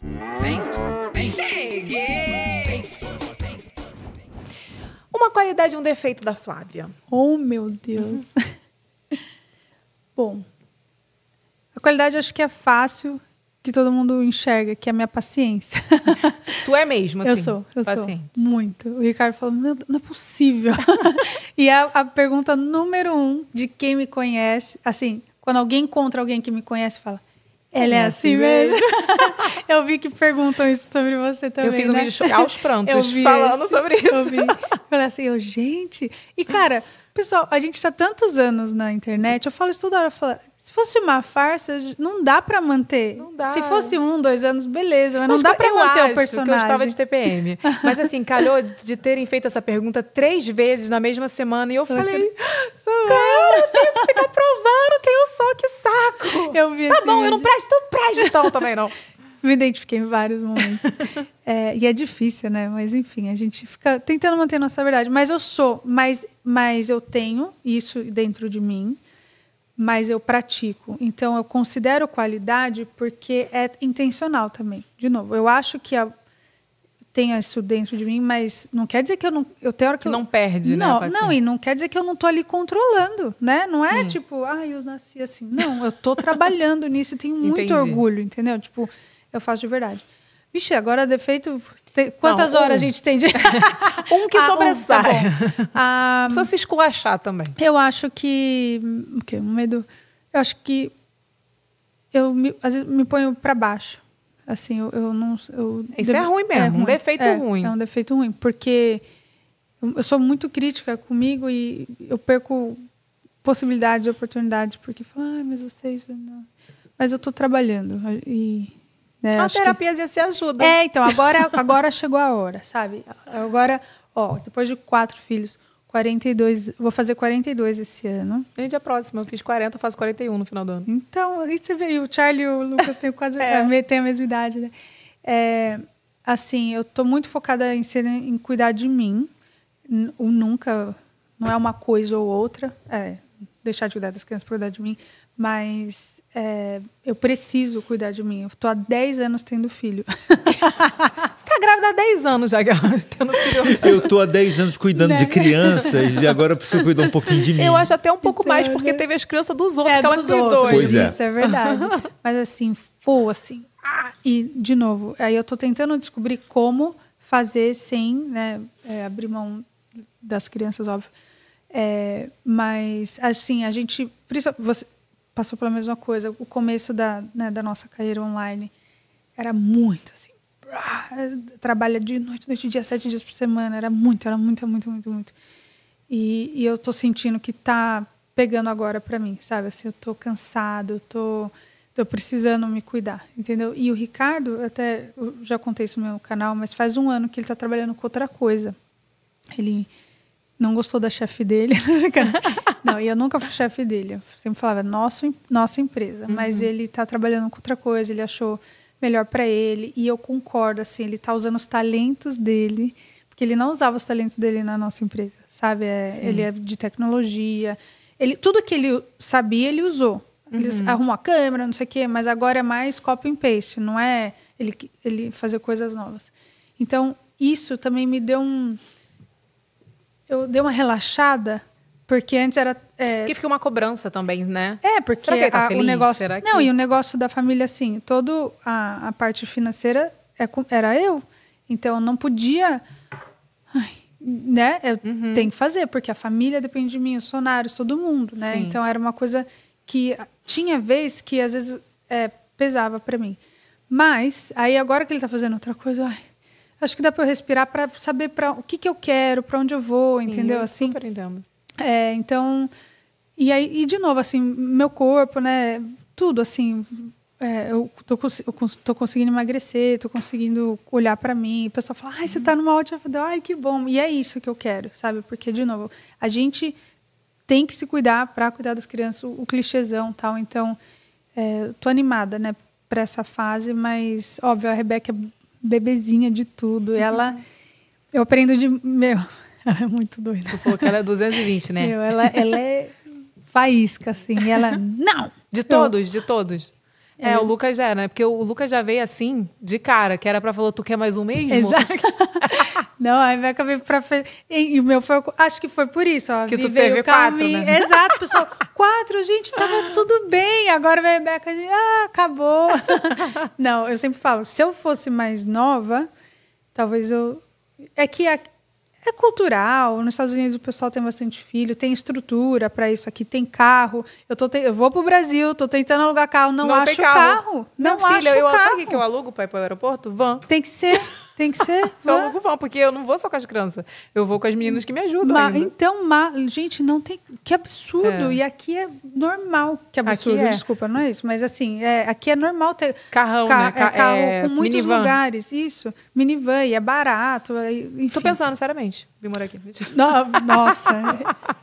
Vem, Cheguei! Uma qualidade e um defeito da Flávia. Oh, meu Deus. Bom, a qualidade acho que é fácil que todo mundo enxerga, que é a minha paciência. tu é mesmo, assim. Eu sou, eu paciente. sou. Muito. O Ricardo falou, não, não é possível. e a, a, pergunta número um de quem me conhece, assim, quando alguém encontra alguém que me conhece, fala, ela é, é assim, assim mesmo. eu vi que perguntam isso sobre você também. Eu fiz um né? vídeo aos prantos eu vi falando esse, sobre isso. Eu vi. Falei assim, eu, gente. E, cara, pessoal, a gente está tantos anos na internet, eu falo isso toda hora. Eu falo, se fosse uma farsa, não dá para manter. Não dá. Se fosse um, dois anos, beleza, mas, mas não dá para manter acho o personagem. Que eu estava de TPM. mas assim, calhou de terem feito essa pergunta três vezes na mesma semana e eu, eu falei, cara, eu tenho que ficar provando quem eu sou, que saco. Eu vi Tá bom, vídeo. eu não presto, não presto então também não. Me identifiquei em vários momentos. É, e é difícil, né? Mas enfim, a gente fica tentando manter nossa verdade. Mas eu sou, mas, mas eu tenho isso dentro de mim, mas eu pratico. Então eu considero qualidade porque é intencional também. De novo, eu acho que a tenha isso dentro de mim, mas não quer dizer que eu não. Eu tenho hora que. não perde, né, não, né? Não, e não quer dizer que eu não tô ali controlando, né? Não é tipo, ah, eu nasci assim. Não, eu tô trabalhando nisso e tenho muito Entendi. orgulho, entendeu? Tipo, eu faço de verdade. Vixe, agora defeito. Tem, quantas não, horas um. a gente tem de. um que ah, sobressai. Um, tá ah, Precisa se esculachar também. Eu acho que. O quê? Um medo. Eu acho que. Eu, às vezes, me ponho para baixo Assim, eu, eu não. Eu Isso é deve... é ruim mesmo, é ruim. um defeito é, ruim. É um defeito ruim, porque eu sou muito crítica comigo e eu perco possibilidades e oportunidades, porque falo, ah, mas vocês. Não. Mas eu estou trabalhando. E, né, a terapia que... se ajuda. É, então, agora, agora chegou a hora, sabe? Agora, ó, depois de quatro filhos 42, vou fazer 42 esse ano. Nem dia é próximo, eu fiz 40, faço 41 no final do ano. Então, aí você vê, e o Charlie e o Lucas têm quase é. a, têm a mesma idade, né? É, assim, eu tô muito focada em ser em cuidar de mim. O nunca não é uma coisa ou outra, é, deixar de cuidar das crianças para cuidar de mim, mas é, eu preciso cuidar de mim. Eu tô há 10 anos tendo filho. grávida há 10 anos já, tendo tá filho. Eu tô há 10 anos cuidando né? de crianças e agora eu preciso cuidar um pouquinho de mim. Eu acho até um pouco então, mais, porque teve as crianças dos outros é, que ela cuidou. Outros. Pois é. Isso é verdade. Mas assim, foi assim. Ah, e, de novo, aí eu tô tentando descobrir como fazer sem né, é, abrir mão das crianças, óbvio. É, mas, assim, a gente. Você passou pela mesma coisa. O começo da, né, da nossa carreira online era muito assim trabalha de noite, noite, dia, sete dias por semana. Era muito, era muito, muito, muito, muito. E, e eu tô sentindo que tá pegando agora para mim, sabe? Assim, eu tô cansado, eu tô, tô precisando me cuidar, entendeu? E o Ricardo, até eu já contei isso no meu canal, mas faz um ano que ele tá trabalhando com outra coisa. Ele não gostou da chefe dele. Né, não, e eu nunca fui chefe dele. Eu sempre falava, é nosso, nossa empresa. Uhum. Mas ele tá trabalhando com outra coisa, ele achou melhor para ele. E eu concordo, assim, ele está usando os talentos dele, porque ele não usava os talentos dele na nossa empresa, sabe? É, ele é de tecnologia. Ele, tudo que ele sabia, ele usou. Ele uhum. arrumou a câmera, não sei o quê, mas agora é mais copy and paste, não é ele, ele fazer coisas novas. Então, isso também me deu um. Eu dei uma relaxada porque antes era. É... Porque fica uma cobrança também, né? É, porque Será que ele tá a, feliz? o negócio. Será que... Não, e o negócio da família, assim, toda a, parte financeira é, era eu. Então eu não podia. Ai, né? Eu uhum. tenho que fazer, porque a família depende de mim, os sonários, todo mundo, né? Sim. Então era uma coisa que tinha vez que às vezes é, pesava para mim. Mas aí agora que ele tá fazendo outra coisa, ai, acho que dá para eu respirar para saber para o que que eu quero, para onde eu vou, Sim, entendeu? Eu assim. Super é, então, e aí, e de novo, assim, meu corpo, né? Tudo, assim, é, eu, tô, eu tô conseguindo emagrecer, tô conseguindo olhar para mim. O pessoal fala, ai, você tá numa ótima. Ai, que bom. E é isso que eu quero, sabe? Porque, de novo, a gente tem que se cuidar para cuidar das crianças, o, o clichêzão tal. Então, é, tô animada, né, para essa fase, mas, óbvio, a Rebeca é bebezinha de tudo. Ela. Uhum. Eu aprendo de. Meu, ela é muito doida. Tu falou que ela é 220, né? Eu, ela, ela é faísca, assim. E ela, não! De todos, eu... de todos. É, é, o Lucas já era, né? Porque o Lucas já veio assim, de cara, que era pra falar, tu quer mais um mesmo? Exato. Não, a Rebeca veio pra frente. E o meu foi. Acho que foi por isso, ó. Que tu teve quatro, né? Exato, pessoal. quatro, gente, tava tudo bem. Agora a Rebeca, ah, acabou. Não, eu sempre falo, se eu fosse mais nova, talvez eu. É que é cultural. Nos Estados Unidos o pessoal tem bastante filho, tem estrutura para isso aqui, tem carro. Eu, tô te... eu vou pro Brasil, tô tentando alugar carro, não, não acho carro. carro. Não, não filha, acho eu, carro. Sabe o que eu alugo para ir pro aeroporto? Van. Tem que ser. Tem que ser. Vamos vão, porque eu não vou só com as crianças. Eu vou com as meninas que me ajudam. Ma, então, ma, gente, não tem. Que absurdo. É. E aqui é normal. Que absurdo, é. desculpa, não é isso. Mas assim, é, aqui é normal ter. Carrão, ca, né? É, ca, é, carro com muitos minivan. lugares. Isso. Minivan, e é barato. Enfim. Tô pensando, seriamente. Vim morar aqui. nossa.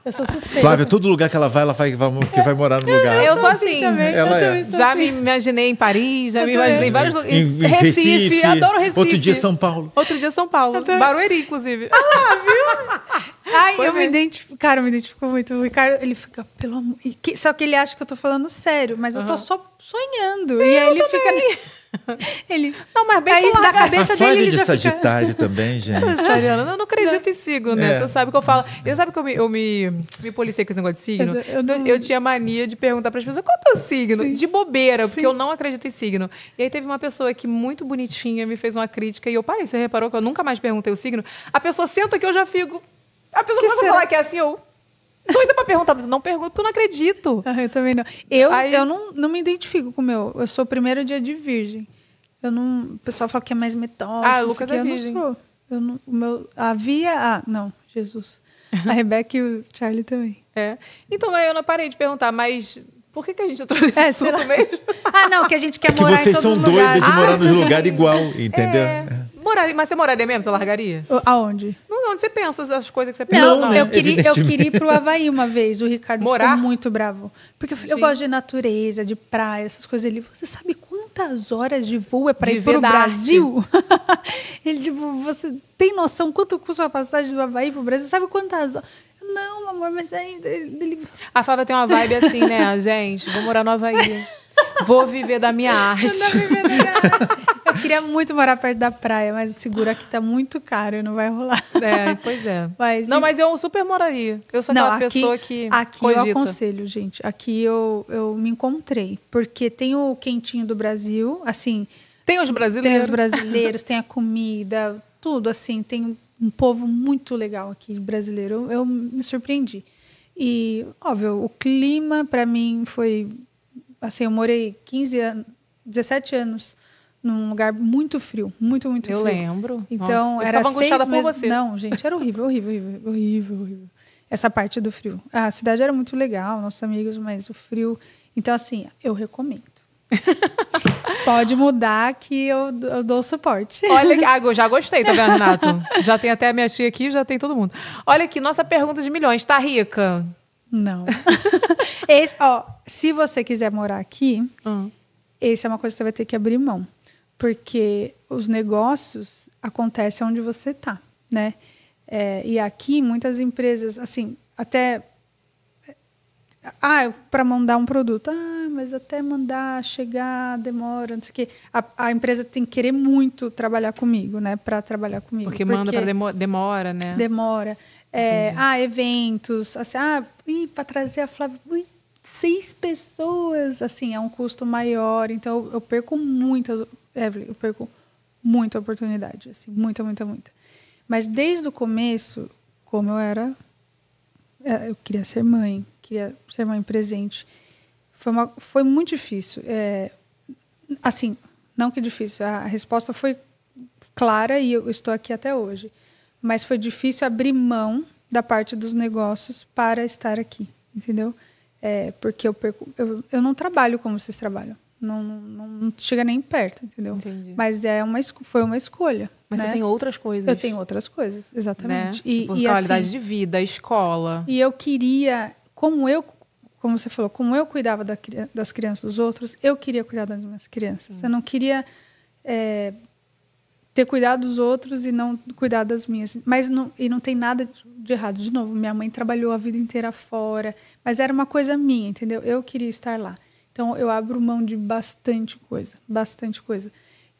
eu sou suspeita. Flávia, todo lugar que ela vai, ela vai, que vai morar no lugar. Eu sou assim, assim. Também, ela eu é. já assim. me imaginei em Paris, já eu me imaginei em vários lugares. Recife, Recife, adoro Recife. Outro dia, São Paulo. Outro dia São Paulo. Barueri, inclusive. Ah lá, viu? Ai, eu me identifico. Cara, eu me identifico muito. O Ricardo, ele fica, pelo amor. Só que ele acha que eu tô falando sério, mas uhum. eu tô só sonhando. Eu e aí ele também. fica. Ele. Não, mas bem aí, da cabeça a dele. Ele de já Sagitário fica... também, gente. Sagitariano, eu não acredito em signo, né? É. Você sabe que eu falo. Você sabe que eu me, eu me, me policiei com esse negócio de signo? Eu, não... eu tinha mania de perguntar para as pessoas qual é o teu signo? Sim. De bobeira, Sim. porque eu não acredito em signo. E aí teve uma pessoa que muito bonitinha me fez uma crítica e eu parei. Você reparou que eu nunca mais perguntei o signo? A pessoa senta que eu já fico. A pessoa que começa a falar que é assim, eu doida pra perguntar, mas eu não pergunto porque eu não acredito. Ah, eu também não. Eu, Aí... eu não, não me identifico com o meu. Eu sou o primeiro dia de virgem. Eu não. O pessoal fala que é mais metódico. Ah, Lucas é que, virgem. Eu não sou. Eu não, o meu, a Via. Ah, não, Jesus. A Rebeca e o Charlie também. É. Então eu não parei de perguntar, mas por que, que a gente trouxe é, nesse assunto mesmo? Ah, não, que a gente quer é morar que em todos os lugares. vocês são doidas de morar ah, nos lugares igual, é. entendeu? É. Morar, mas você moraria mesmo? Você largaria? Aonde? Não quando você pensa as coisas que você pensa. Não, né? não. eu, queria, eu queria ir pro Havaí uma vez. O Ricardo Morar? ficou muito bravo. Porque eu, eu gosto de natureza, de praia, essas coisas. Ele, você sabe quantas horas de voo é para ir pro Brasil? Ele, tipo, você tem noção quanto custa a passagem do Havaí pro Brasil? Sabe quantas horas? Não, amor, mas aí... Ele... A Fava tem uma vibe assim, né? Gente, vou morar no Havaí. Vou viver da minha arte. Vou viver da minha arte. Queria muito morar perto da praia, mas o seguro aqui tá muito caro e não vai rolar. É, pois é. Mas, não, e... mas eu super moraria. Eu sou não, aquela aqui, pessoa que. Aqui cogita. eu aconselho, gente. Aqui eu, eu me encontrei. Porque tem o quentinho do Brasil, assim. Tem os brasileiros. Tem os brasileiros, tem a comida, tudo assim. Tem um povo muito legal aqui, brasileiro. eu, eu me surpreendi. E, óbvio, o clima para mim foi. Assim, eu morei 15 anos, 17 anos num lugar muito frio, muito, muito frio. Eu lembro. Então, Nossa, era seis meses... Não, gente, era horrível, horrível, horrível, horrível, horrível. Essa parte do frio. A cidade era muito legal, nossos amigos, mas o frio... Então, assim, eu recomendo. Pode mudar que eu, eu dou suporte. Olha, ah, eu já gostei, tá vendo, Nato? Já tem até a minha tia aqui, já tem todo mundo. Olha aqui, nossa pergunta de milhões. Tá rica? Não. esse, ó, se você quiser morar aqui, hum. esse é uma coisa que você vai ter que abrir mão porque os negócios acontecem onde você está, né? É, e aqui muitas empresas, assim, até ah, para mandar um produto, ah, mas até mandar chegar demora, não sei o quê. A, a empresa tem que querer muito trabalhar comigo, né? Para trabalhar comigo. Porque, porque manda para demora, demora, né? Demora. É, ah, eventos, assim, ah, para trazer a Flávia, ui, seis pessoas, assim, é um custo maior. Então eu, eu perco muito Evelyn, eu perco muita oportunidade, assim, muita, muita, muita. Mas desde o começo, como eu era, é, eu queria ser mãe, queria ser mãe presente. Foi, uma, foi muito difícil. É, assim, não que difícil, a resposta foi clara e eu estou aqui até hoje. Mas foi difícil abrir mão da parte dos negócios para estar aqui, entendeu? É, porque eu, perco, eu, eu não trabalho como vocês trabalham. Não, não, não chega nem perto, entendeu? Entendi. Mas é uma, foi uma escolha. Mas né? você tem outras coisas. Eu tenho outras coisas, exatamente. Né? E, tipo, e qualidade assim, de vida, escola. E eu queria, como eu como você falou, como eu cuidava da, das crianças dos outros, eu queria cuidar das minhas crianças. Sim. Eu não queria é, ter cuidado dos outros e não cuidar das minhas. Mas não, e não tem nada de errado. De novo, minha mãe trabalhou a vida inteira fora, mas era uma coisa minha, entendeu? Eu queria estar lá. Então eu abro mão de bastante coisa, bastante coisa.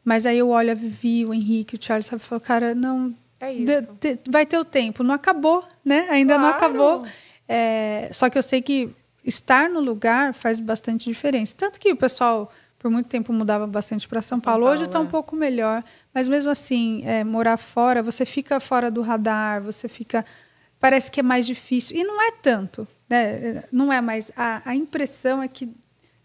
Mas aí eu olho a Vivi, o Henrique, o Charles, sabe, e falo, cara, não. É isso. De, de, vai ter o tempo, não acabou, né? Ainda claro. não acabou. É, só que eu sei que estar no lugar faz bastante diferença. Tanto que o pessoal, por muito tempo, mudava bastante para São, São, Paulo. Hoje está é. um pouco melhor, mas mesmo assim, é, morar fora, você fica fora do radar, você fica. Parece que é mais difícil. E não é tanto, né? Não é mais. A, a impressão é que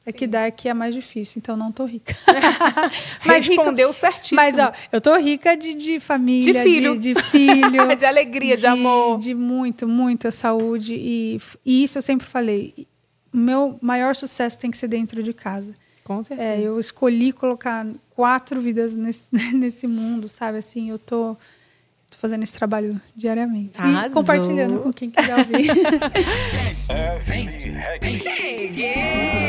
é que daqui é mais difícil, então não tô rica. mas Respondeu rica, certíssimo. Mas, ó, eu tô rica de, de família, de filho, de, de filho, de alegria, de, de, amor. De muito, muita saúde. E, e isso eu sempre falei. Meu maior sucesso tem que ser dentro de casa. Com certeza. É, eu escolhi colocar quatro vidas nesse, nesse mundo, sabe? Assim, eu tô fazendo esse trabalho diariamente. Arrasou. E compartilhando com quem quiser ouvir. Cheguei!